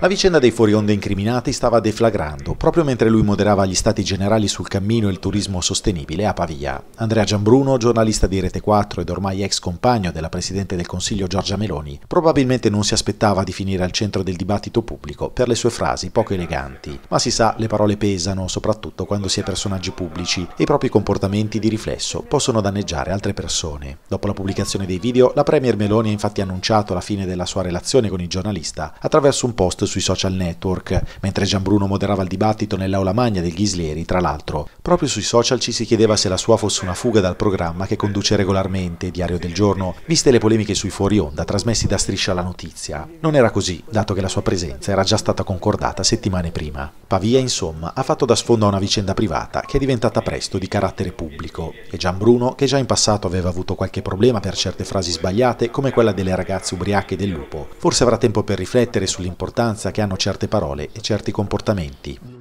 La vicenda dei fuorionde incriminati stava deflagrando proprio mentre lui moderava gli stati generali sul cammino e il turismo sostenibile a Pavia. Andrea Giambruno, giornalista di Rete 4 ed ormai ex compagno della Presidente del Consiglio Giorgia Meloni, probabilmente non si aspettava di finire al centro del dibattito pubblico per le sue frasi poco eleganti. Ma si sa, le parole pesano, soprattutto quando si è personaggi pubblici e i propri comportamenti di riflesso possono danneggiare altre persone. Dopo la pubblicazione dei video, la Premier Meloni ha infatti annunciato la fine della sua relazione con il giornalista attraverso un post sui social network, mentre Gianbruno moderava il dibattito nell'aula magna del Ghislieri, tra l'altro. Proprio sui social ci si chiedeva se la sua fosse una fuga dal programma che conduce regolarmente, Diario del Giorno, viste le polemiche sui fuori onda trasmessi da Striscia la Notizia. Non era così, dato che la sua presenza era già stata concordata settimane prima. Pavia, insomma, ha fatto da sfondo a una vicenda privata che è diventata presto di carattere pubblico e Gian Bruno, che già in passato aveva avuto qualche problema per certe frasi sbagliate come quella delle ragazze ubriache del lupo, forse avrà tempo per riflettere sull'importanza che hanno certe parole e certi comportamenti.